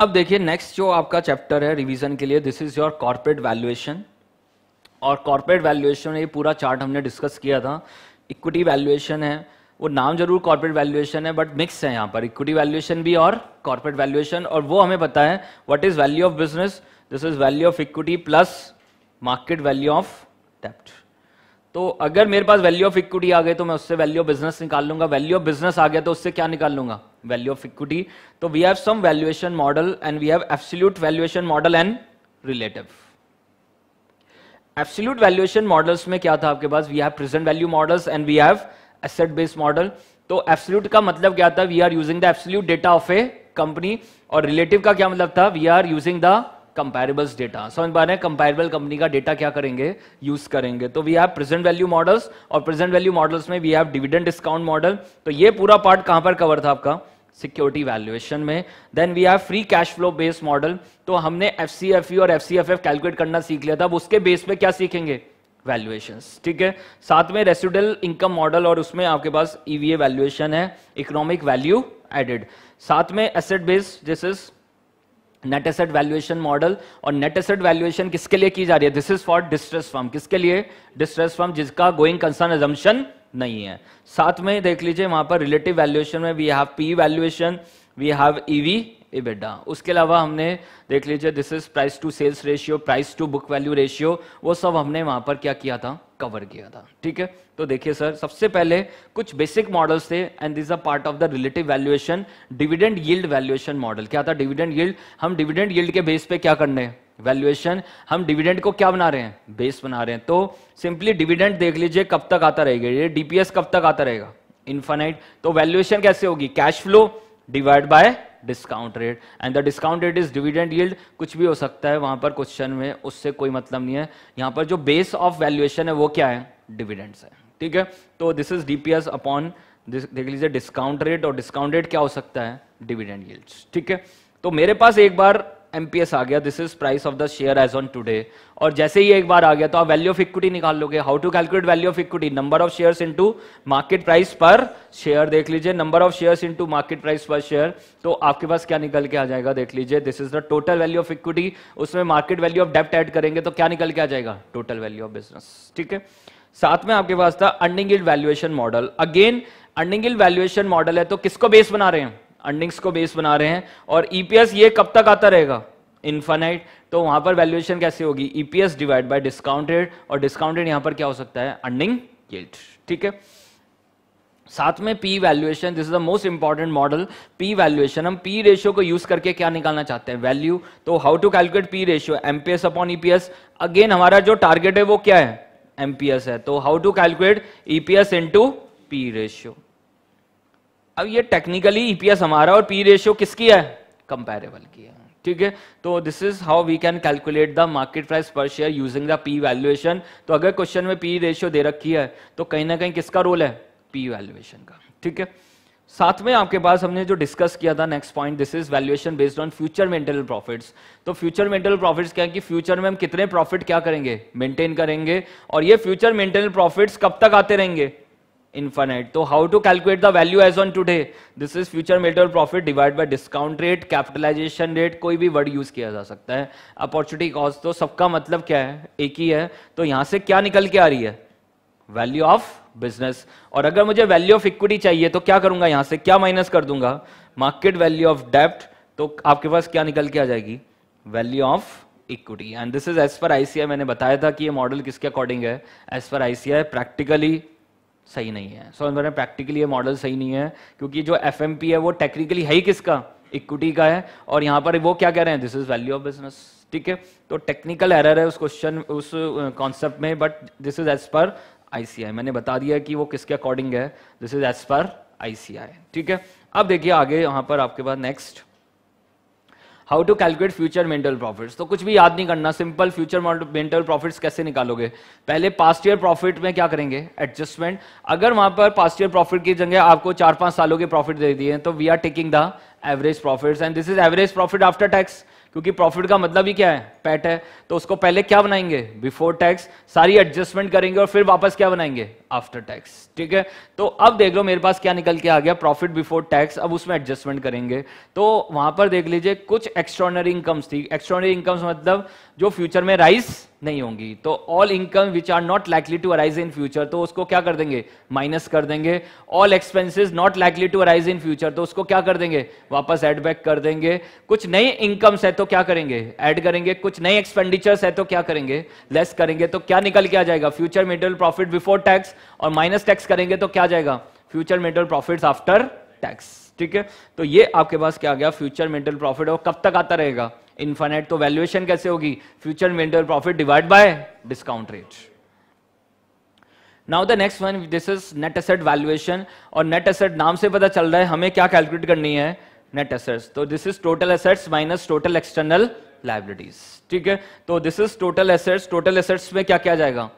अब देखिए नेक्स्ट जो आपका चैप्टर है रिवीजन के लिए this is your corporate valuation और कॉर्पोरेट वैल्यूएशन ये पूरा चार्ट हमने डिस्कस किया था इक्विटी वैल्यूएशन है वो नाम जरूर कॉर्पोरेट वैल्यूएशन है बट मिक्स है यहाँ पर इक्विटी वैल्यूएशन भी और कॉर्पोरेट वैल्यूएशन और वो हमें पता है what is value of business this is value of equity plus market value of डेप्ट तो अगर मेरे पास वैल्यू ऑफ इक्विटी आ गए तो मैं उससे वैल्यू ऑफ बिजनेस निकाल लूंगा वैल्यू ऑफ बिजनेस आ गया तो उससे क्या निकाल लूंगा वैल्यू ऑफ इक्विटी तो we have some valuation model and we have absolute valuation model and relative absolute valuation models में क्या था आपके पास we have present value models and we have asset based model तो एब्सोल्यूट का मतलब क्या था we are using the absolute data of a company और रिलेटिव का क्या मतलब था we are using the comparables data समझ पा रहे हैं कंपेरेबल कंपनी का डेटा क्या करेंगे यूज करेंगे तो we have present value models और प्रेजेंट वैल्यू मॉडल्स में we have dividend discount model तो ये पूरा पार्ट कहां पर कवर था आपका सिक्योरिटी वैल्यूएशन में then we have free cash flow based model तो हमने एफ सी एफ यू और F C F F calculate करना सीख लिया था अब उसके बेस पे क्या सीखेंगे वैल्यूएशन ठीक है साथ में रेसिडल इनकम मॉडल और उसमें आपके पास ईवीए e वैल्यूएशन है इकोनॉमिक वैल्यू एडेड साथ में asset based this is net asset valuation model और नेट एसेट वैल्यूएशन किसके लिए की जा रही है this is for distress firm किसके लिए डिस्ट्रेस फॉर्म जिसका गोइंग कंसर्न एजम्पन नहीं है साथ में देख लीजिए वहां पर रिलेटिव वैल्यूएशन में we have P valuation we have EV EBITDA उसके अलावा हमने देख लीजिए this is price to sales ratio price to book value ratio वो सब हमने वहां पर क्या किया था कवर किया था ठीक है तो देखिए सर सबसे पहले कुछ बेसिक मॉडल्स थे and this a part of the relative valuation dividend yield valuation model क्या था डिविडेंड यील्ड हम डिविडेंड यील्ड के बेस पे क्या करने हैं वैल्यूएशन हम डिविडेंड को क्या बना रहे हैं बेस बना रहे हैं तो सिंपली डिविडेंड देख लीजिए कब तक आता रहेगा ये डीपीएस कब तक आता रहेगा इनफाइनाइट तो वैल्यूएशन कैसे होगी cash flow divide by discount rate and the discount rate is dividend yield कुछ भी हो सकता है वहां पर क्वेश्चन में उससे कोई मतलब नहीं है यहां पर जो बेस ऑफ वैल्यूएशन है वो क्या है डिविडेंड्स है ठीक है तो दिस इज डीपीएस अपॉन देख लीजिए डिस्काउंट रेट और डिस्काउंट रेट क्या हो सकता है डिविडेंड यील्ड ठीक है तो मेरे पास एक बार एमपीएस आ गया this is price of the share as on today और जैसे ही एक बार आ गया तो आप वैल्यू ऑफ इक्विटी निकाल लोगे how to calculate value of equity number of shares into market price per share देख लीजिए number of shares into market price per share तो आपके पास क्या निकल के आ जाएगा देख लीजिए this is the total value of equity उसमें मार्केट वैल्यू ऑफ डेप्ट एड करेंगे तो क्या निकल के आ जाएगा टोटल वैल्यू ऑफ बिजनेस ठीक है साथ में आपके पास था earning yield valuation model again earning yield valuation model है तो किसको बेस बना रहे हैं अर्निंग्स को बेस बना रहे हैं और ईपीएस e ये कब तक आता रहेगा इन्फानाइट तो वहां पर वैल्यूएशन कैसे होगी ईपीएस डिवाइड बाय डिस्काउंटेड और डिस्काउंटेड यहां पर क्या हो सकता है अर्निंग यील्ड ठीक है साथ में P valuation this is the most important model P valuation हम पी रेशियो को यूज करके क्या निकालना चाहते हैं वैल्यू तो how to calculate P ratio MPS upon EPS again हमारा जो टारगेट है वो क्या है एमपीएस है तो how to calculate EPS to P ratio अब ये टेक्निकली ईपीएस हमारा और पी रेशियो किसकी है कंपेरेबल की है ठीक है तो this is how we can calculate the market price per share using the P valuation तो अगर क्वेश्चन में पी रेशियो दे रखी है तो कहीं ना कहीं किसका रोल है पी वैल्यूएशन का ठीक है साथ में आपके पास हमने जो डिस्कस किया था next point this is valuation based on future maintainable profits तो फ्यूचर मेंटल प्रॉफिट्स क्या है कि फ्यूचर में हम कितने प्रॉफिट क्या करेंगे मेंटेन करेंगे और ये फ्यूचर मेंटेनल प्रॉफिट्स कब तक आते रहेंगे infinite. तो how to calculate the value as on today this is future maintainable profit divide by discount rate capitalization rate कोई भी वर्ड यूज किया जा सकता है अपॉर्चुनिटी कॉस्ट तो सबका मतलब क्या है एक ही है तो यहां से क्या निकल के आ रही है वैल्यू ऑफ बिजनेस और अगर मुझे वैल्यू ऑफ इक्विटी चाहिए तो क्या करूंगा यहाँ से क्या माइनस कर दूंगा मार्केट वैल्यू ऑफ डेप्ट तो आपके पास क्या निकल के आ जाएगी value of equity and this is as per ICI मैंने बताया था कि ये मॉडल किसके अकॉर्डिंग है एज पर आईसीआई प्रैक्टिकली सही नहीं है सो so, प्रैक्टिकली ये मॉडल सही नहीं है क्योंकि जो एफ है वो टेक्निकली है ही किसका इक्विटी का है और यहाँ पर वो क्या कह रहे हैं this is value of business ठीक है तो टेक्निकल एरर है उस क्वेश्चन उस कॉन्सेप्ट में but this is as per ICI मैंने बता दिया कि वो किसके अकॉर्डिंग है this is as per ICI ठीक है अब देखिए आगे यहाँ पर आपके पास next how to calculate future maintainable profits तो कुछ भी याद नहीं करना सिंपल फ्यूचर मेंटल प्रॉफिट्स कैसे निकालोगे पहले पास्ट ईयर प्रॉफिट में क्या करेंगे एडजस्टमेंट अगर वहां पर पास्ट ईयर प्रॉफिट की जगह आपको चार पांच सालों के प्रॉफिट दे दिए तो we are taking the average profits and this is average profit after tax क्योंकि प्रॉफिट का मतलब ही क्या है पैट है तो उसको पहले क्या बनाएंगे बिफोर टैक्स सारी एडजस्टमेंट करेंगे और फिर वापस क्या बनाएंगे आफ्टर टैक्स ठीक है तो अब देख लो मेरे पास क्या निकल के आ गया प्रॉफिट बिफोर टैक्स अब उसमें एडजस्टमेंट करेंगे तो वहां पर देख लीजिए कुछ एक्स्ट्रॉनरी इनकम्स थी एक्स्ट्रॉनरी इनकम्स मतलब जो फ्यूचर में राइज नहीं होंगी तो all income which are not likely to arise in future तो उसको क्या कर देंगे माइनस कर देंगे all expenses not likely to arise in future तो उसको क्या कर देंगे वापस एड बैक कर देंगे कुछ नई इनकम्स है तो क्या करेंगे एड करेंगे कुछ नए एक्सपेंडिचर्स है तो क्या करेंगे लेस करेंगे तो क्या निकल के आ जाएगा future maintainable profit before tax और माइनस टैक्स करेंगे तो क्या जाएगा future maintainable profit after tax ठीक है तो ये आपके पास क्या आ गया फ्यूचर मेटेरियल प्रॉफिट और कब तक आता रहेगा इन्फानेट तो वैल्यूएशन कैसे होगी future maintainable profit divide by discount rate now the next one this is net asset valuation और नेट एसेट नाम से पता चल रहा है हमें क्या कैलकुलेट करनी है नेट एसेट्स तो this is total assets minus total external liabilities ठीक है तो this is total assets total assets में क्या क्या जाएगा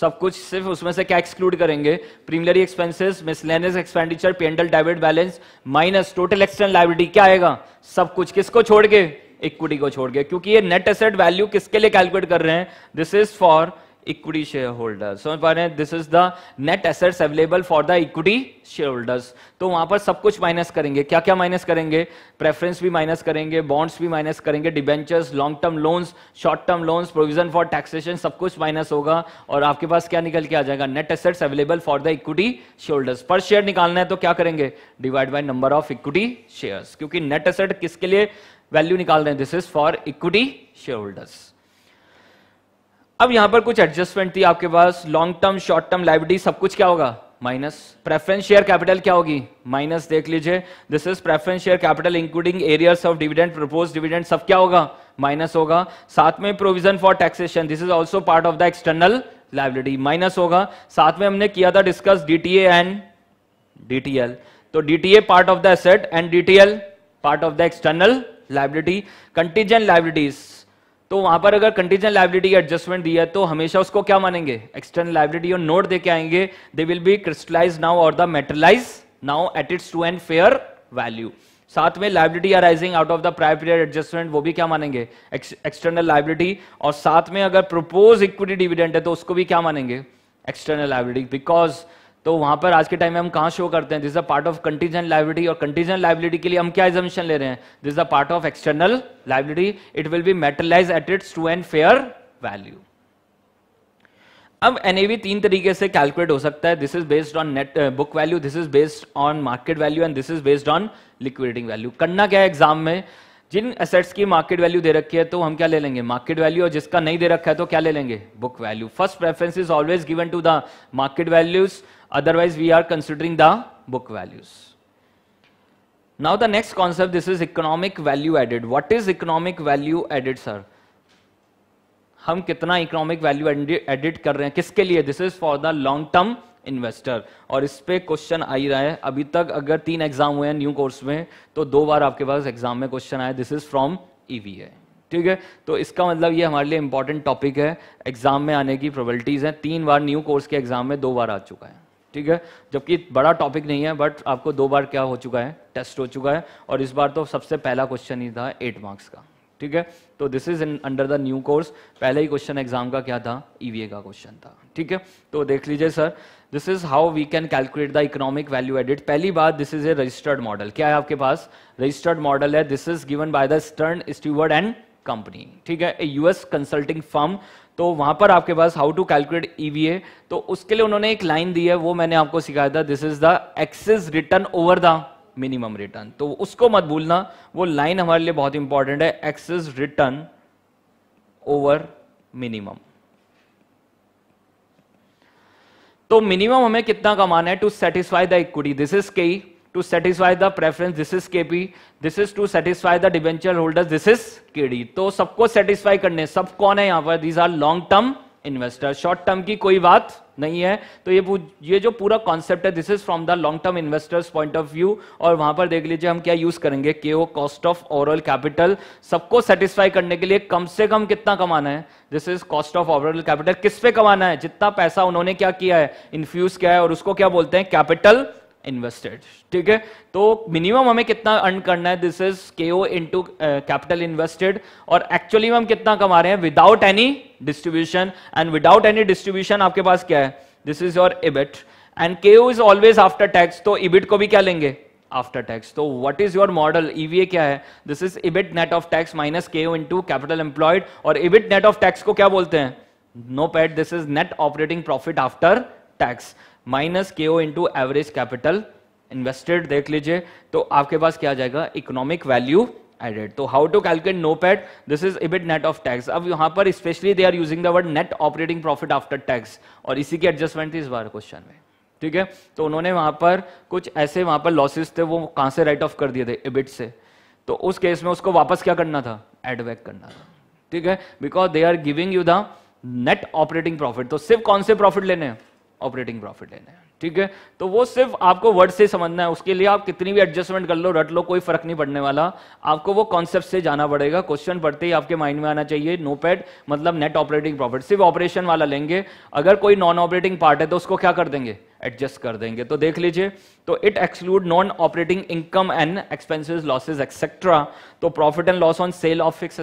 सब कुछ सिर्फ उसमें से क्या एक्सक्लूड करेंगे preliminary expenses miscellaneous expenditure P and L debit balance minus total external liability क्या आएगा सब कुछ किसको छोड़ के इक्विटी को छोड़ के क्योंकि ये नेट एसेट वैल्यू किसके लिए कैलकुलेट कर रहे हैं this is for equity share holders समझ पा रहे हैं this is the net assets available for the equity share holders तो वहां पर सब कुछ माइनस करेंगे क्या क्या माइनस करेंगे प्रेफरेंस भी माइनस करेंगे बॉन्ड्स भी माइनस करेंगे debentures long term loans short term loans provision for taxation सब कुछ माइनस होगा और आपके पास क्या निकल के आ जाएगा net assets available for the equity share holders per share निकालना है तो क्या करेंगे divide by number of equity share क्योंकि नेट एसेट किसके लिए वैल्यू निकाल दें this is for equity share holders अब यहां पर कुछ एडजस्टमेंट थी आपके पास long term short term liability सब कुछ क्या होगा माइनस प्रेफरेंस शेयर कैपिटल क्या होगी माइनस देख लीजिए this is preference share capital including arrears of dividend propose dividend सब क्या होगा माइनस होगा साथ में provision for taxation this is also part of the external liability minus होगा साथ में हमने किया था डिस्कस डीटीए एंड डीटीएल तो DTA part of the asset and DTL part of the external liability contingent liabilities तो वहां पर अगर कंटीजेंट लाइबिलिटी एडजस्टमेंट दिया है तो हमेशा उसको क्या मानेंगे एक्सटर्नल लाइबिलिटी और नोट देके आएंगे they will be crystallize now और the materialise now at its to and fair value साथ में liability arising out of the prior period adjustment वो भी क्या मानेंगे एक्सटर्नल लाइबिलिटी और साथ में अगर प्रोपोज इक्विटी डिविडेंड है तो उसको भी क्या मानेंगे एक्सटर्नल लाइबिलिटी बिकॉज तो वहां पर आज के टाइम में हम कहां शो करते हैं this a part of contingent liability और कंटीजेंट लाइबिलिटी के लिए हम क्या एजम्पन ले रहे हैं this a part of external liability it will be materialise at its to and fair value अब एनएवी तीन तरीके से कैलकुलेट हो सकता है this is based on net book value this is based on market value and this is based on liquidating value करना क्या है एग्जाम में जिन एसेट्स की मार्केट वैल्यू दे रखी है तो हम क्या ले लेंगे मार्केट वैल्यू और जिसका नहीं दे रखा है तो क्या ले लेंगे book value first preference is always given to the market values Otherwise, we are considering the book values. Now the next concept, this is economic value added. What is economic value added, sir? हम कितना economic value edit कर रहे हैं किसके लिए this is for the long term investor और इस पे क्वेश्चन आ ही रहा है अभी तक अगर तीन एग्जाम हुए हैं न्यू कोर्स में तो दो बार आपके पास एग्जाम में क्वेश्चन आया दिस इज फ्रॉम ईवीए ठीक है तो इसका मतलब ये हमारे लिए इंपॉर्टेंट टॉपिक है एग्जाम में आने की प्रोबेबिलिटीज हैं तीन बार न्यू कोर्स के एग्जाम में दो बार आ चुका है ठीक है जबकि बड़ा टॉपिक नहीं है बट आपको दो बार क्या हो चुका है टेस्ट हो चुका है और इस बार तो सबसे पहला क्वेश्चन ही था एट मार्क्स का ठीक है तो this is in under the new course पहले ही क्वेश्चन एग्जाम का क्या था ईवीए e का क्वेश्चन था ठीक है तो देख लीजिए sir this is how we can calculate the economic value added पहली बात this is a registered model क्या है आपके पास रजिस्टर्ड मॉडल है this is given by the Stern Stewart and company ठीक है यूएस कंसल्टिंग फर्म तो वहां पर आपके पास हाउ टू कैलकुलेट ईवीए तो उसके लिए उन्होंने एक लाइन दी है वो मैंने आपको सिखाया था this is the excess return over the minimum return तो उसको मत भूलना वो लाइन हमारे लिए बहुत इंपॉर्टेंट है एक्सेस रिटर्न ओवर मिनिमम तो मिनिमम हमें कितना कमाना है to satisfy the equity this is K to satisfy the preference this is kp this is to satisfy the debenture holders this is kd to sabko satisfy करने सब कौन है यहाँ पर these are long term investor short term की कोई बात नहीं है तो ये ये जो पूरा कॉन्सेप्ट है this is from the long term investors point of view और वहां पर देख लीजिए हम क्या यूज करेंगे K O cost of overall capital सबको सेटिस्फाई करने के लिए कम से कम कितना कमाना है this is cost of overall capital किस पे कमाना है जितना पैसा उन्होंने क्या किया है इन्फ्यूज किया है और उसको क्या बोलते हैं कैपिटल इन्वेस्टेड ठीक है तो मिनिमम हमें कितना अर्न करना है this is K O into capital invested और एक्चुअली हम कितना कमा रहे हैं without any distribution and without any distribution आपके पास क्या है this is your EBIT and K O is always after tax तो इबिट e को भी क्या लेंगे आफ्टर टैक्स तो what is your model EVA क्या है this is EBIT net of tax minus K O into capital employed और EBIT net of tax को क्या बोलते हैं NOPAT this is net operating profit after tax minus K O into average capital invested देख लीजिए तो आपके पास क्या जाएगा इकोनॉमिक वैल्यू एडेड तो how to calculate NOPAT this is EBIT net of tax अब यहां पर specially they are using the word net operating profit after tax और इसी की एडजस्टमेंट थी इस बार क्वेश्चन में ठीक है तो उन्होंने वहां पर कुछ ऐसे वहां पर लॉसेस थे वो कहां से राइट ऑफ कर दिए थे इबिट से तो उस केस में उसको वापस क्या करना था एडबैक करना था ठीक है because they are giving you the net operating profit तो सिर्फ कौन से प्रॉफिट लेने हैं ऑपरेटिंग प्रॉफिट लेना है ठीक है तो वो सिर्फ आपको वर्ड से समझना है उसके लिए आप कितनी भी एडजस्टमेंट कर लो रट लो कोई फर्क नहीं पड़ने वाला आपको वो कॉन्सेप्ट से जाना पड़ेगा क्वेश्चन पढ़ते ही आपके माइंड में आना चाहिए नो पैड मतलब नेट ऑपरेटिंग प्रॉफिट सिर्फ ऑपरेशन वाला लेंगे अगर कोई नॉन ऑपरेटिंग पार्ट है तो उसको क्या कर देंगे एडजस्ट कर देंगे तो देख लीजिए तो it exclude non operating income and expenses losses etcetera तो profit and loss on sale of fix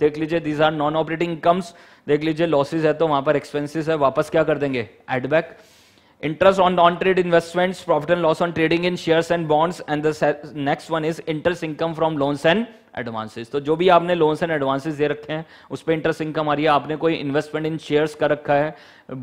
देख लीजिए these are non operating incomes देख लीजिए लॉसेज है तो वहां पर एक्सपेंसिस है वापस क्या कर देंगे add back interest on non trade investments profit and loss on trading in shares and bonds and the next one is interest income from loans and advances तो जो भी आपने लोन्स एंड एडवांसेस दे रखे हैं उस पर इंटरेस्ट इनकम आ रही है आपने कोई इन्वेस्टमेंट इन शेयर्स कर रखा है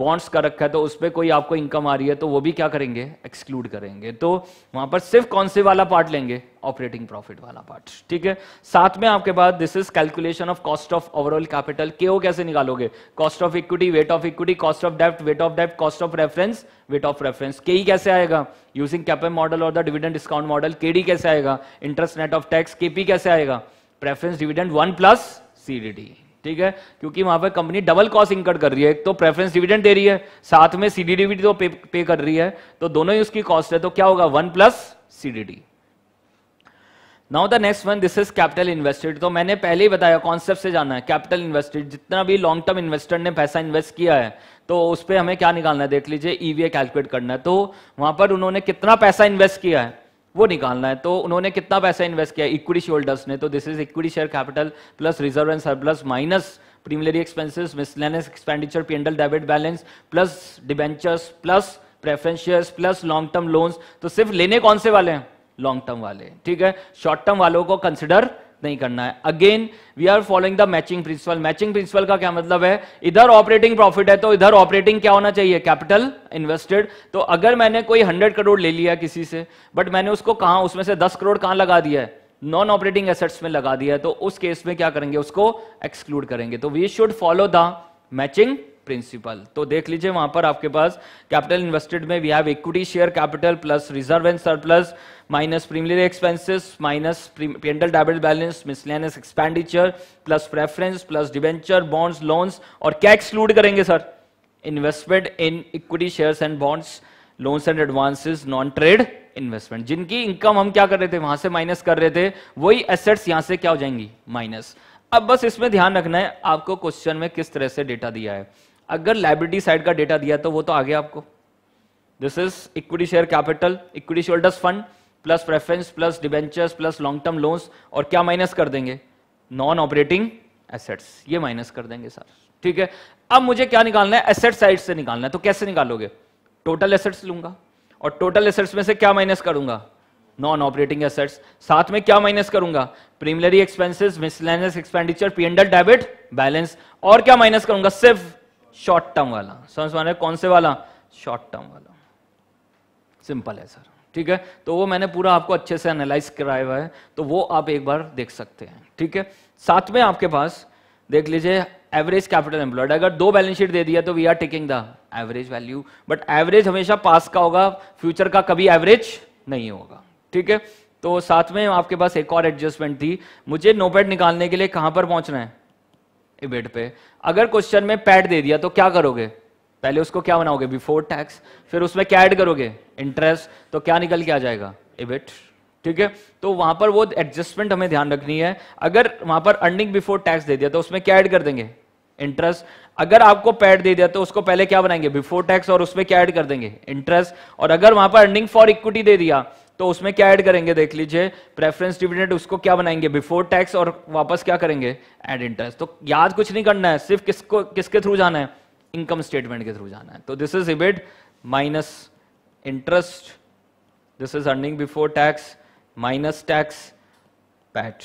बॉन्ड्स कर रखा है तो उस पर कोई आपको इनकम आ रही है तो वो भी क्या करेंगे एक्सक्लूड करेंगे तो वहां पर सिर्फ कौन से वाला पार्ट लेंगे ऑपरेटिंग प्रॉफिट वाला पार्ट ठीक है साथ में आपके पास this is calculation of cost of overall capital के ओ कैसे निकालोगे cost of equity weight of equity cost of dept weight of dept cost of reference weight of reference के ही कैसे आएगा यूजिंग कैपम मॉडल और the dividend discount model KD कैसे आएगा interest net of tax KP कैसे आएगा preference dividend one plus CDD ठीक है क्योंकि वहां पर कंपनी डबल कॉस्ट इंकट कर रही है तो प्रेफरेंस डिविडेंड दे रही है साथ में सीडीडी भी तो पे, पे कर रही है तो दोनों ही उसकी कॉस्ट है तो क्या होगा one plus CDD now the next one this is capital invested तो मैंने पहले ही बताया कॉन्सेप्ट से जाना है कैपिटल इन्वेस्टेड जितना भी लॉन्ग टर्म इन्वेस्टर ने पैसा इन्वेस्ट किया है तो उस पर हमें क्या निकालना है देख लीजिए ईवीए e कैलकुलेट करना है तो वहां पर उन्होंने कितना पैसा इन्वेस्ट किया है वो निकालना है तो उन्होंने कितना पैसा इन्वेस्ट किया इक्विटी शोल्डर्स ने तो this is equity share capital plus reserve and surplus minus preliminary expenses miscellaneous expenditure P and L debit balance plus debentures plus preference plus long term loans तो सिर्फ लेने कौन से वाले हैं लॉन्ग टर्म वाले ठीक है शॉर्ट टर्म वालों को कंसिडर नहीं करना है again we are following the matching principle matching principle का क्या मतलब है इधर ऑपरेटिंग प्रॉफिट है तो इधर ऑपरेटिंग क्या होना चाहिए कैपिटल इन्वेस्टेड तो अगर मैंने कोई हंड्रेड करोड़ ले लिया किसी से बट मैंने उसको कहा उसमें से दस करोड़ कहां लगा दिया है नॉन ऑपरेटिंग एसेट्स में लगा दिया है तो उस केस में क्या करेंगे उसको एक्सक्लूड करेंगे तो we should follow the matching principle तो देख लीजिए वहां पर आपके पास कैपिटल इन्वेस्टेड में we have equity share capital plus reserve and surplus minus preliminary expenses minus P and L debit balance miscellaneous expenditure plus preference plus debenture bonds loans और क्या एक्सक्लूड करेंगे sir investment in equity share and bonds loans and advances non trade investment जिनकी income हम क्या कर रहे थे वहां से माइनस कर रहे थे वही एसेट्स यहां से क्या हो जाएंगी माइनस अब बस इसमें ध्यान रखना है आपको क्वेश्चन में किस तरह से डेटा दिया है अगर लाइब्रेटी साइड का डेटा दिया तो वो तो आ गया आपको this is equity share capital equity shareholders fund plus preference plus debentures plus long term loans और क्या माइनस कर देंगे नॉन ऑपरेटिंग एसेट्स ये माइनस कर देंगे सर ठीक है अब मुझे क्या निकालना है एसेट साइड से निकालना है तो कैसे निकालोगे टोटल एसेट्स लूंगा और टोटल एसेट्स में से क्या माइनस करूंगा नॉन ऑपरेटिंग एसेट्स साथ में क्या माइनस करूंगा preliminary expenses miscellaneous expenditure P and L debit balance और क्या माइनस करूंगा सिर्फ शॉर्ट टर्म वाला समझ मारे कौन से वाला शॉर्ट टर्म वाला सिंपल है सर ठीक है तो वो मैंने पूरा आपको अच्छे से एनालाइज कराया हुआ है तो वो आप एक बार देख सकते हैं ठीक है साथ में आपके पास देख लीजिए एवरेज कैपिटल एम्प्लॉयड अगर दो बैलेंस शीट दे दिया तो we are taking the average value but average हमेशा पास का होगा फ्यूचर का कभी एवरेज नहीं होगा ठीक है तो साथ में आपके पास एक और एडजस्टमेंट थी मुझे नोपेड निकालने के लिए कहां पर पहुंचना है इबेट पे अगर क्वेश्चन में पैड दे दिया तो क्या करोगे पहले उसको क्या बनाओगे बिफोर टैक्स फिर उसमें क्या ऐड करोगे इंटरेस्ट तो क्या निकल के आ जाएगा इबेट ठीक है तो वहां पर वो एडजस्टमेंट हमें ध्यान रखनी है अगर वहां पर अर्निंग बिफोर टैक्स दे दिया तो उसमें क्या ऐड कर देंगे इंटरेस्ट अगर आपको पैड दे दिया तो उसको पहले क्या बनाएंगे बिफोर टैक्स और उसमें क्या ऐड कर देंगे इंटरेस्ट और अगर वहां पर अर्निंग फॉर इक्विटी दे दिया तो उसमें क्या ऐड करेंगे देख लीजिए प्रेफरेंस डिविडेंड उसको क्या बनाएंगे बिफोर टैक्स और वापस क्या करेंगे एड इंटरेस्ट तो याद कुछ नहीं करना है सिर्फ किसको किसके थ्रू जाना है इनकम स्टेटमेंट के थ्रू जाना है तो this is EBIT minus interest this is earning before tax minus tax PAT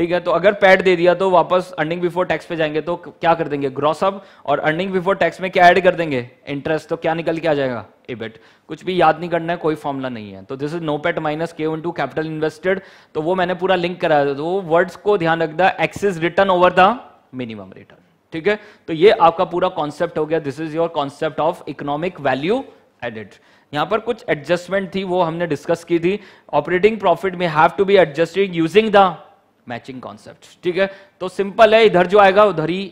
ठीक है तो अगर पैट दे दिया तो वापस अर्निंग बिफोर टैक्स पे जाएंगे तो क्या कर देंगे ग्रॉस और अर्निंग बिफोर टैक्स में क्या ऐड कर देंगे इंटरेस्ट तो क्या निकल के आ जाएगा एबेट e कुछ भी याद नहीं करना है कोई फॉर्मुला नहीं है तो this is NOPAT minus K one to capital invested तो वो मैंने पूरा लिंक कराया तो वो वर्ड्स को ध्यान रखना excess return over the minimum return ठीक है तो ये आपका पूरा कॉन्सेप्ट हो गया this is your concept of economic value added यहां पर कुछ एडजस्टमेंट थी वो हमने डिस्कस की थी ऑपरेटिंग प्रॉफिट में have to be adjusting using the matching concept ठीक है तो सिंपल है इधर जो आएगा उधर ही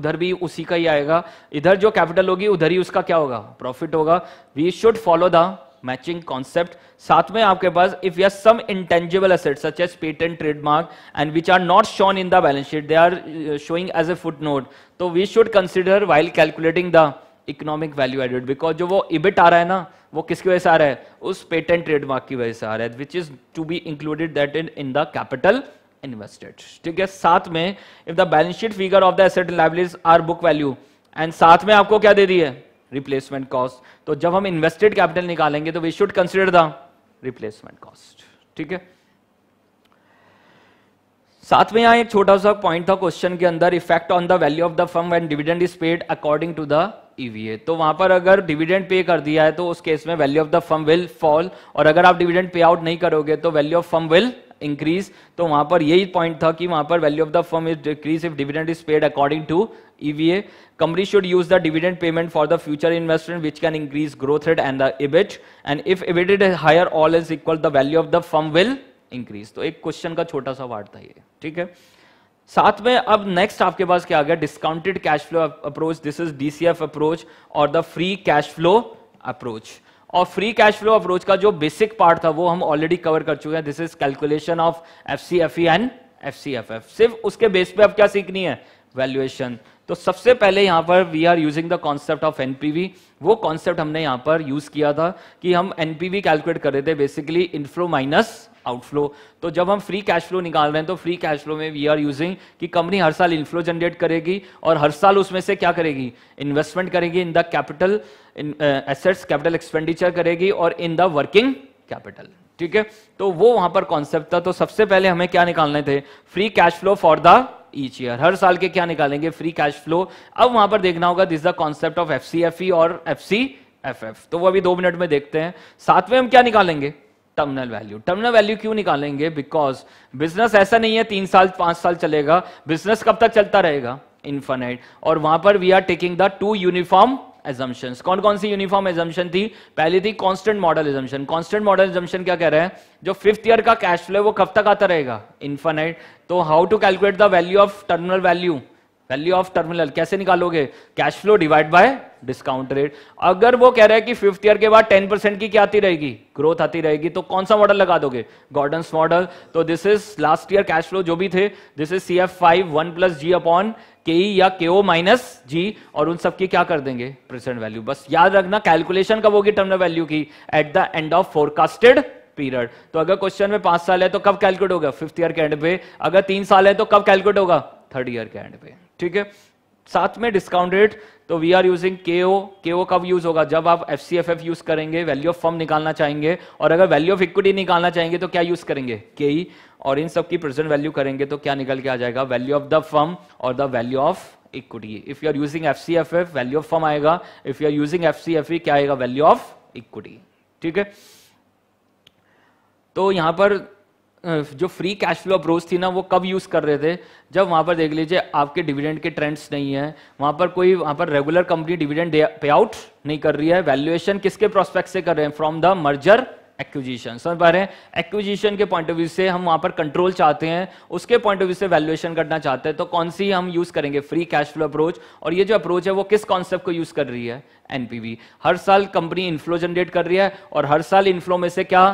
उधर भी उसी का ही आएगा इधर जो कैपिटल होगी उधर ही उसका क्या होगा प्रॉफिट होगा we should follow the matching concept साथ में आपके पास if yes some intangible assets such as patent trademark and which are not shown in the balance sheet they are showing as a foot note तो we should consider while calculating the economic value added because जो वो EBIT आ रहा है ना वो किसकी वजह से आ रहा है उस पेटेंट ट्रेडमार्क की वजह से आ रहा है which is to be included that in in the capital invested ठीक है साथ में if the balance sheet figure of the asset liabilities are book value and साथ में आपको क्या दे दी है रिप्लेसमेंट कॉस्ट तो जब हम इन्वेस्टेड कैपिटल निकालेंगे तो we should consider the replacement cost ठीक है साथ में यहां एक छोटा सा पॉइंट था क्वेश्चन के अंदर effect on the value of the firm and dividend is paid according to the EVA तो वहां पर अगर डिविडेंड पे कर दिया है तो उस केस में value of the firm will fall और अगर आप डिविडेंड पे आउट नहीं करोगे तो value of firm will increase तो वहां पर यही पॉइंट था कि वहां पर value of the firm is decrease if dividend is paid according to EVA company should use the dividend payment for the future investment which can increase growth rate and the EBIT and if EBIT is higher all is equal the value of the firm will increase तो एक question का छोटा सा ward था ये ठीक है साथ में अब नेक्स्ट आपके पास क्या आ गया discounted cash flow approach this is DCF approach और the free cash flow approach और फ्री कैश फ्लो अप्रोच का जो बेसिक पार्ट था वो हम ऑलरेडी कवर कर चुके हैं this is calculation of F C F E and F C F F सिर्फ उसके बेस पे अब क्या सीखनी है वैल्यूएशन तो सबसे पहले यहां पर we are using the concept of NPV वो कॉन्सेप्ट हमने यहां पर यूज किया था कि हम एनपीवी कैलकुलेट कर रहे थे बेसिकली इनफ्लो माइनस आउटफ्लो तो जब हम फ्री कैश फ्लो निकाल रहे हैं तो फ्री कैश फ्लो में वी आर यूजिंग कि कंपनी हर साल इनफ्लो जनरेट करेगी और हर साल उसमें से क्या करेगी इन्वेस्टमेंट करेगी in the capital assets capital expenditure करेगी और इन द वर्किंग कैपिटल ठीक है तो वो वहां पर कॉन्सेप्ट था तो सबसे पहले हमें क्या निकालने थे free cash flow for the each year हर साल के क्या निकालेंगे फ्री कैश फ्लो अब वहां पर देखना होगा this the concept of F और एफ एफ तो वो अभी दो मिनट में देखते हैं साथ में हम क्या निकालेंगे टर्मिनल वैल्यू टर्मिनल वैल्यू क्यों निकालेंगे बिकॉज बिजनेस ऐसा नहीं है तीन साल पांच साल चलेगा बिजनेस कब तक चलता रहेगा इन्फाइनाइट और वहां पर we are taking the two uniform assumption कौन कौन सी यूनिफॉर्म एजम्पन थी पहली थी constant model assumption constant model assumption क्या कह रहे हैं जो फिफ्थ ईयर का कैश फ्लो वो कब तक आता रहेगा इन्फाइनाइट तो how to calculate the value of terminal value value of terminal कैसे निकालोगे cash flow divide by discount rate अगर वो कह रहा है कि फिफ्थ ईयर के बाद टेन परसेंट की क्या आती रहेगी ग्रोथ आती रहेगी तो कौन सा मॉडल लगा दोगे गॉर्डन मॉडल तो this is last year cash flow जो भी थे this is C F five one plus G upon K E या के ओ माइनस जी और उन सबकी क्या कर देंगे प्रेजेंट वैल्यू बस याद रखना कैलकुलेशन कब होगी टर्मिनल वैल्यू की at the end of forecasted period तो अगर क्वेश्चन में पांच साल है तो कब कैलकुलेट होगा फिफ्थ ईयर के एंड पे अगर तीन साल है तो कब कैलकुलेट होगा थर्ड ईयर के एंड पे ठीक है साथ में डिस्काउंट रेट तो we are using K O K O कब यूज होगा जब आप F C F F use करेंगे वैल्यू ऑफ फर्म निकालना चाहेंगे और अगर वैल्यू ऑफ इक्विटी निकालना चाहेंगे तो क्या यूज करेंगे के ई e, और इन सब की प्रेजेंट वैल्यू करेंगे तो क्या निकल के आ जाएगा वैल्यू ऑफ द फर्म और the value of equity if you are using F C F F value of firm आएगा if you are using F C F E क्या आएगा वैल्यू ऑफ इक्विटी ठीक है तो यहां पर जो फ्री कैश फ्लो अप्रोच थी ना वो कब यूज़ कर रहे थे जब वहां पर देख लीजिए आपके डिविडेंड के ट्रेंड्स नहीं है वहां पर कोई वहां पर regular company dividend pay out नहीं कर रही है वैल्यूएशन किसके प्रोस्पेक्ट से कर रहे हैं फ्रॉम द मर्जर एक्विजिशन समझ पा रहे हैं एक्विजिशन के पॉइंट ऑफ व्यू से हम वहां पर कंट्रोल चाहते हैं उसके पॉइंट ऑफ व्यू से वैल्यूएशन करना चाहते हैं तो कौन सी हम यूज़ करेंगे फ्री कैश फ्लो अप्रोच और ये जो अप्रोच है वो किस कॉन्सेप्ट को यूज़ कर रही है एनपीवी हर साल कंपनी इन्फ्लो जनरेट कर रही है और हर साल इन्फ्लो में से क्या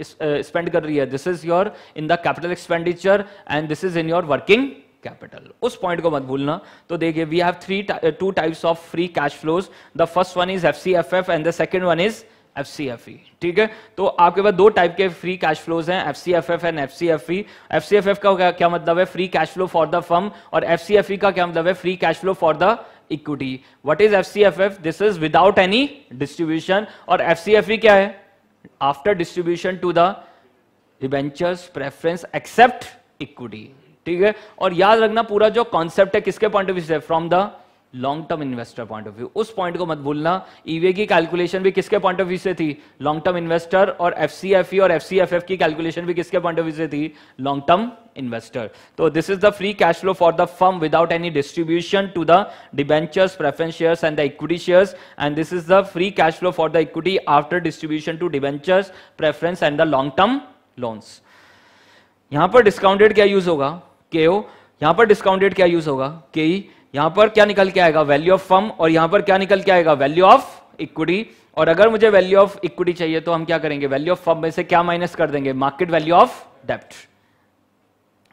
स्पेंड कर रही है this is your in the capital expenditure and this is in your working capital उस पॉइंट को मत भूलना तो देखिए we have three two types of free cash flows the first one is F C F F and the second one is F C F E ठीक है तो आपके पास दो टाइप के फ्री कैश फ्लोज हैं F C F F and F C F E F C F F का क्या मतलब है free cash flow for the firm और एफ सी एफ ई का क्या मतलब है free cash flow for the equity what is F C F F this is without any distribution और एफ सी एफ ई क्या है after distribution to the debentures preference except equity ठीक है और याद रखना पूरा जो कॉन्सेप्ट है किसके पॉइंट ऑफ व्यू से from the long term investor point of view उस पॉइंट को मत भूलना ईवे e की कैलकुलेशन भी किसके पॉइंट ऑफ व्यू से थी लॉन्ग टर्म इन्वेस्टर और एफ सी एफ और एफ सी एफ एफ की कैलकुलेशन भी किसके पॉइंट ऑफ व्यू से थी लॉन्ग टर्म इन्वेस्टर तो this is the free cash flow for the firm without any distribution to the debentures preference share and the equity share and this is the free cash flow for the equity after distribution to debentures preference and the long term loans यहां पर discounted क्या use होगा के ओ यहां पर discounted क्या use होगा के यहां पर क्या निकल के आएगा वैल्यू ऑफ फर्म और यहां पर क्या निकल के आएगा वैल्यू ऑफ इक्विटी और अगर मुझे वैल्यू ऑफ इक्विटी चाहिए तो हम क्या करेंगे वैल्यू ऑफ फर्म में से क्या माइनस कर देंगे मार्केट वैल्यू ऑफ डेप्ट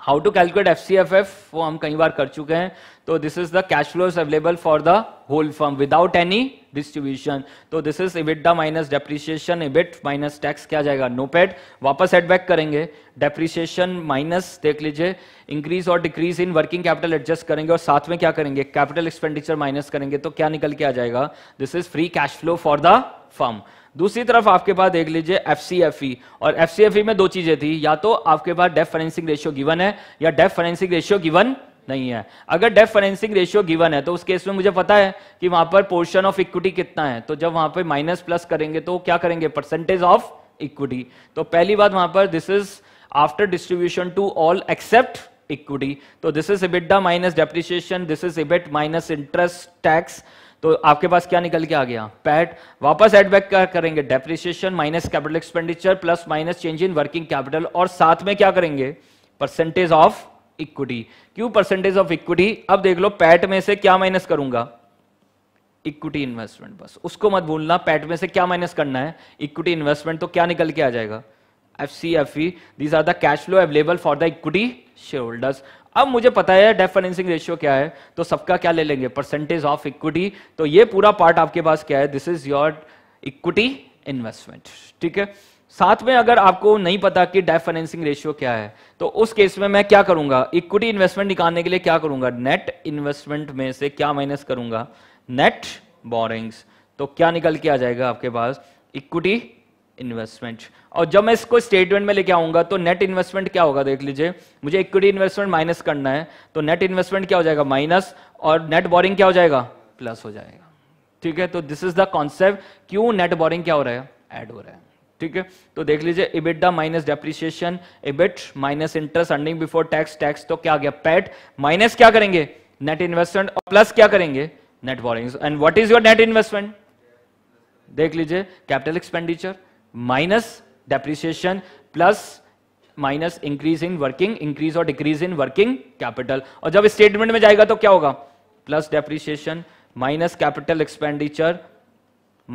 how to calculate F C F F वो हम कई बार कर चुके हैं तो this is the cash flows available for the whole firm without any distribution तो this is EBITDA minus depreciation EBIT minus tax क्या जाएगा नो पैड वापस एडबैक करेंगे डेप्रिसिएशन माइनस देख लीजिए इंक्रीज और decrease in working capital adjust करेंगे और साथ में क्या करेंगे कैपिटल एक्सपेंडिचर माइनस करेंगे तो क्या निकल के आ जाएगा this is free cash flow for the firm दूसरी तरफ आपके पास देख लीजिए एफ सी एफ ई और एफ सी एफ ई में दो चीजें थी या तो आपके पास डेफ फाइनेंसिंग रेशियो गिवन है या डेफ फाइनेंसिंग रेशियो गिवन नहीं है अगर डेफ फाइनेंसिंग रेशियो गिवन है तो उस केस में मुझे पता है कि वहां पर पोर्शन ऑफ इक्विटी कितना है तो जब वहां पर माइनस प्लस करेंगे तो क्या करेंगे परसेंटेज ऑफ इक्विटी तो पहली बात वहां पर this is after distribution to all except equity तो this is EBITDA minus depreciation this is EBIT minus interest tax तो आपके पास क्या निकल के आ गया पैट वापस एडबैक क्या करेंगे depreciation minus capital expenditure plus minus change in working capital और साथ में क्या करेंगे परसेंटेज ऑफ इक्विटी क्यों परसेंटेज ऑफ इक्विटी अब देख लो पैट में से क्या माइनस करूंगा इक्विटी इन्वेस्टमेंट बस उसको मत भूलना पैट में से क्या माइनस करना है इक्विटी इन्वेस्टमेंट तो क्या निकल के आ जाएगा FCFE these are the cash flow available for the equity share holders अब मुझे पता है डेट फाइनेंसिंग रेशियो क्या है तो सबका क्या ले लेंगे परसेंटेज ऑफ इक्विटी तो ये पूरा पार्ट आपके पास क्या है this is your equity investment ठीक है साथ में अगर आपको नहीं पता कि डेट फाइनेंसिंग रेशियो क्या है तो उस केस में मैं क्या करूंगा इक्विटी इन्वेस्टमेंट निकालने के लिए क्या करूंगा नेट इन्वेस्टमेंट में से क्या माइनस करूंगा नेट बोरिंग्स तो क्या निकल के आ जाएगा आपके पास इक्विटी इन्वेस्टमेंट और जब मैं इसको स्टेटमेंट में लेके आऊंगा तो नेट इन्वेस्टमेंट क्या होगा देख लीजिए मुझे इक्विटी इन्वेस्टमेंट माइनस करना है तो नेट इन्वेस्टमेंट क्या हो जाएगा माइनस और नेट बोरिंग क्या हो जाएगा प्लस हो जाएगा ठीक है तो दिस इज द कॉन्सेप्ट क्यों नेट बोरिंग क्या हो रहा है एड हो रहा है ठीक है तो देख लीजिए EBITDA minus depreciation EBIT minus interest earning before tax tax तो क्या गया पैट माइनस क्या करेंगे नेट इन्वेस्टमेंट और प्लस क्या करेंगे net borrowing and what is your net investment देख लीजिए capital expenditure minus depreciation plus minus increase in working increase और डिक्रीज इन वर्किंग कैपिटल और जब स्टेटमेंट में जाएगा तो क्या होगा plus depreciation minus capital expenditure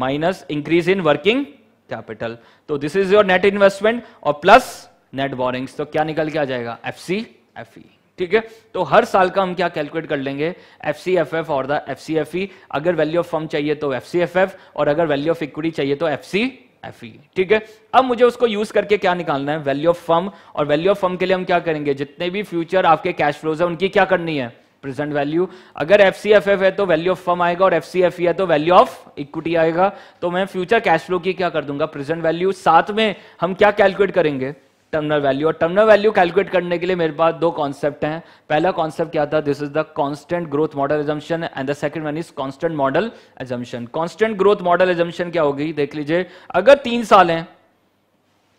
minus increase in working capital तो this is your net investment और प्लस नेट बोरिंग्स तो क्या निकल के आ जाएगा एफ सी एफ ई ठीक है तो हर साल का हम क्या कैलकुलेट कर लेंगे एफ सी एफ एफ और the F C F E अगर वैल्यू ऑफ फर्म चाहिए तो एफ सी एफ एफ और अगर वैल्यू ऑफ इक्विटी चाहिए तो एफ सी एफ e. ठीक है अब मुझे उसको यूज करके क्या निकालना है वैल्यू ऑफ फर्म और वैल्यू ऑफ फर्म के लिए हम क्या करेंगे जितने भी फ्यूचर आपके कैश फ्लोज है उनकी क्या करनी है प्रेजेंट वैल्यू अगर एफ सी एफ एफ है तो वैल्यू ऑफ फर्म आएगा और एफ सी एफ ई है तो वैल्यू ऑफ इक्विटी आएगा तो मैं फ्यूचर कैश फ्लो की क्या कर दूंगा प्रेजेंट वैल्यू साथ में हम क्या कैलकुलेट करेंगे टर्मिनल वैल्यू और टर्मिनल वैल्यू कैलकुलेट करने के लिए मेरे पास दो कॉन्सेप्ट हैं पहला कॉन्सेप्ट क्या था this is the constant growth model assumption and the second one is constant model assumption constant growth model assumption क्या होगी देख लीजिए अगर तीन साल हैं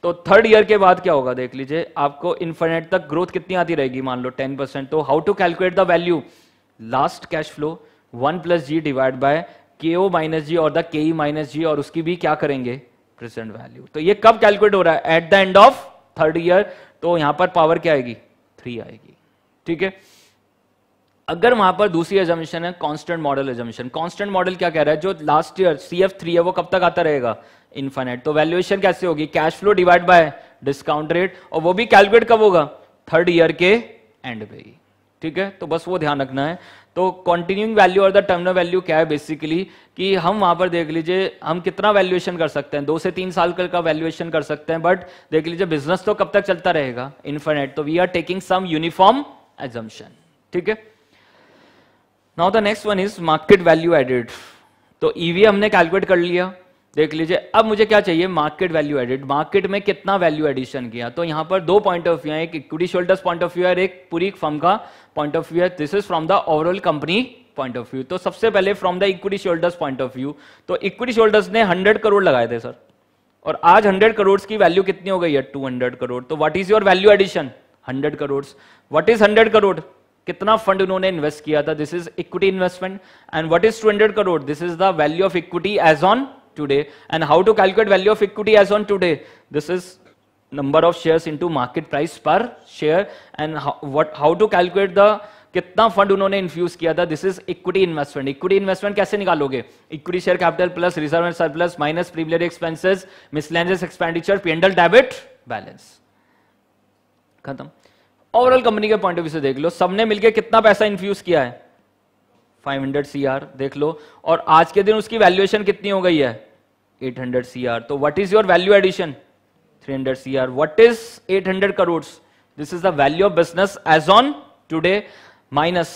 तो थर्ड ईयर के बाद क्या होगा देख लीजिए आपको इन्फिनेट तक ग्रोथ कितनी आती रहेगी मान लो टेन तो how to calculate the value last cash flow one plus G divide by K O minus G और द के ई माइनस जी और उसकी भी क्या करेंगे प्रेजेंट वैल्यू तो ये कब कैलकुलेट हो रहा है at the end of third year तो यहां पर पावर क्या आएगी थ्री आएगी ठीक है अगर वहां पर दूसरी एजमिशन है constant model assumption constant model क्या कह रहा है जो last year C F three है वो कब तक आता रहेगा इन्फाइनाइट तो वैल्यूएशन कैसे होगी cash flow divide by discount rate और वो भी कैलकुलेट कब होगा थर्ड ईयर के एंड पे ही ठीक है तो बस वो ध्यान रखना है तो कॉन्टिन्यूइंग वैल्यू और द टर्मिनल वैल्यू क्या है बेसिकली कि हम वहां पर देख लीजिए हम कितना वैल्यूएशन कर सकते हैं दो से तीन साल का वैल्यूएशन कर सकते हैं बट देख लीजिए बिजनेस तो कब तक चलता रहेगा इन्फिनेट तो we are taking some uniform assumption ठीक है now the next one is market value added तो ईवी e हमने कैलकुलेट कर लिया देख लीजिए अब मुझे क्या चाहिए मार्केट वैल्यू एडिट मार्केट में कितना वैल्यू एडिशन किया तो यहाँ पर दो पॉइंट ऑफ व्यू है एक equity shareholders point of view है एक पूरी फर्म का पॉइंट ऑफ व्यू है this is from the overall company point of view तो सबसे पहले from the equity shareholders point of view तो इक्विटी शोल्डर्स ने हंड्रेड करोड़ लगाए थे सर और आज हंड्रेड करोड़ की वैल्यू कितनी हो गई है टू हंड्रेड करोड़ तो what is your value addition hundred crore what is hundred crore कितना फंड उन्होंने इन्वेस्ट किया था this is equity investment and what is two hundred crore this is the value of equity as on today and how to calculate value of equity as on today. This is number of shares into market price per share and how, what, how to calculate the कितना fund उन्होंने infuse किया था this is equity investment equity investment कैसे निकालोगे equity share capital plus reserve and surplus minus preliminary expenses miscellaneous expenditure P and L debit balance खत्म overall company के point of view से देख लो सबने मिलकर कितना पैसा इन्फ्यूज किया है फाइव हंड्रेड सी आर देख लो और आज के दिन उसकी वैल्यूएशन कितनी हो गई है एट हंड्रेड सी आर तो what is your value addition three hundred C R what is eight hundred crore this is the value of business as on today minus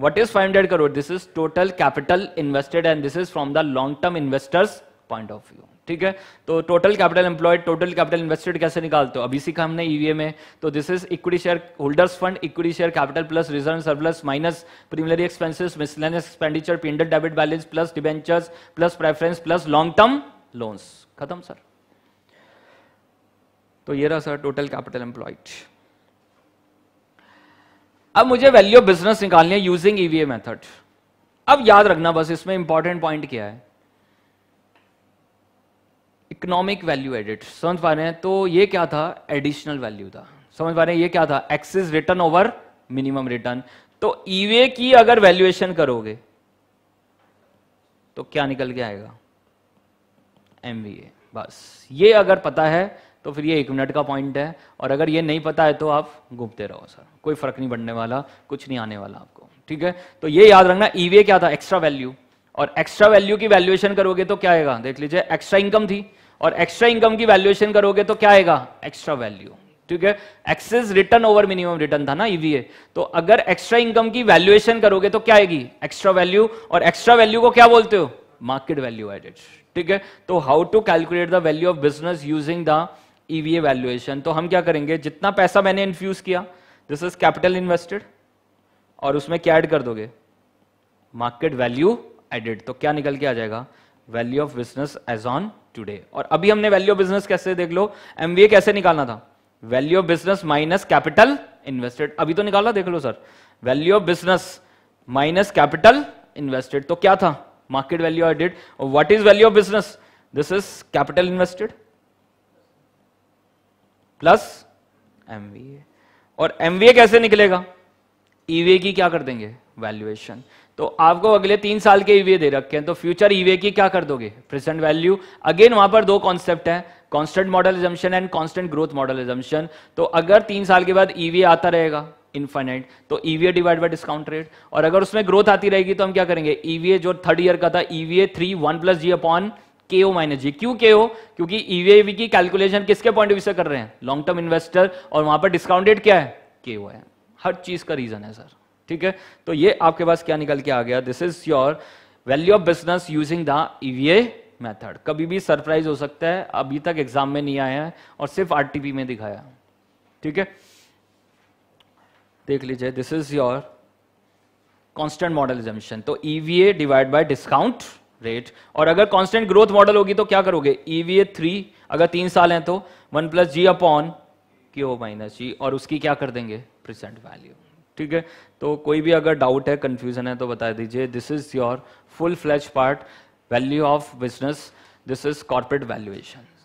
what is five hundred crore this is total capital invested and this is from the long term investors point of view ठीक है तो total capital employed total capital invested कैसे निकालते हो अभी सीखा हमने EVA e में तो this is equity share shareholders fund equity share capital plus reserve surplus minus preliminary expenses miscellaneous expenditure P and L debit balance plus debentures plus preference plus long term loans खत्म sir तो ये रहा sir total capital employed अब मुझे value of business निकालनी है using EVA method अब याद रखना बस इसमें इंपॉर्टेंट पॉइंट क्या है इकोनॉमिक वैल्यू एडिट समझ पा रहे हैं तो ये क्या था एडिशनल वैल्यू था समझ पा रहे हैं ये क्या था excess return over minimum return तो ईवे e की अगर वैल्यूएशन करोगे तो क्या निकल के आएगा एमवीए बस ये अगर पता है तो फिर ये एक मिनट का पॉइंट है और अगर ये नहीं पता है तो आप घूमते रहो सर कोई फर्क नहीं पड़ने वाला कुछ नहीं आने वाला आपको ठीक है तो ये याद रखना ईवे e क्या था एक्स्ट्रा वैल्यू और एक्स्ट्रा वैल्यू की वैल्यूएशन करोगे तो क्या आएगा देख लीजिए एक्स्ट्रा इनकम थी और एक्स्ट्रा इनकम की वैल्यूएशन करोगे तो क्या आएगा एक्स्ट्रा वैल्यू ठीक है excess return over minimum return था ना ईवीए e तो अगर एक्स्ट्रा इनकम की वैल्यूएशन करोगे तो क्या आएगी एक्स्ट्रा वैल्यू और एक्स्ट्रा वैल्यू को क्या बोलते हो मार्केट वैल्यू एडेड ठीक है तो how to calculate the value of business using the EVA valuation तो हम क्या करेंगे जितना पैसा मैंने इन्फ्यूज किया दिस इज कैपिटल इन्वेस्टेड और उसमें क्या एड कर दोगे मार्केट वैल्यू एडेड तो क्या निकल के आ जाएगा value of business as on today और अभी हमने वैल्यू ऑफ बिजनेस कैसे देख लो एमवीए कैसे निकालना था value of business minus capital invested अभी तो निकाला देख लो sir value of business minus capital invested तो क्या था market value value added what is value of business this is capital invested plus MVA और एमवीए कैसे निकलेगा ईवीए e की क्या कर देंगे वैल्यूएशन तो आपको अगले तीन साल के ईवीए e दे रखे हैं तो फ्यूचर ईवीए e की क्या कर दोगे प्रेजेंट वैल्यू अगेन वहां पर दो कॉन्सेप्ट है constant model assumption and constant growth model assumption तो अगर तीन साल के बाद ईवीए e आता रहेगा इन्फाइनाइट तो EVA divide by discount rate और अगर उसमें ग्रोथ आती रहेगी तो हम क्या करेंगे ईवीए जो थर्ड ईयर का था EVA three one plus G upon K O minus जी क्यों के ओ क्योंकि ईवीए की कैलकुलेशन किसके पॉइंट ऑफ व्यू से कर रहे हैं लॉन्ग टर्म इन्वेस्टर और वहां पर डिस्काउंट क्या है के ओ है हर चीज का रीजन है सर ठीक है तो ये आपके पास क्या निकल के आ गया this is your value of business using the EVA method कभी भी सरप्राइज हो सकता है अभी तक एग्जाम में नहीं आया है और सिर्फ आरटीपी में दिखाया ठीक है देख लीजिए this is your constant model assumption तो EVA divide by discount rate और अगर कांस्टेंट ग्रोथ मॉडल होगी तो क्या करोगे ईवीए e थ्री अगर तीन साल है तो one plus G upon Q minus G और उसकी क्या कर देंगे प्रेजेंट वैल्यू ठीक है तो कोई भी अगर डाउट है कंफ्यूजन है तो बता दीजिए this is your full flash part value of business this is corporate valuation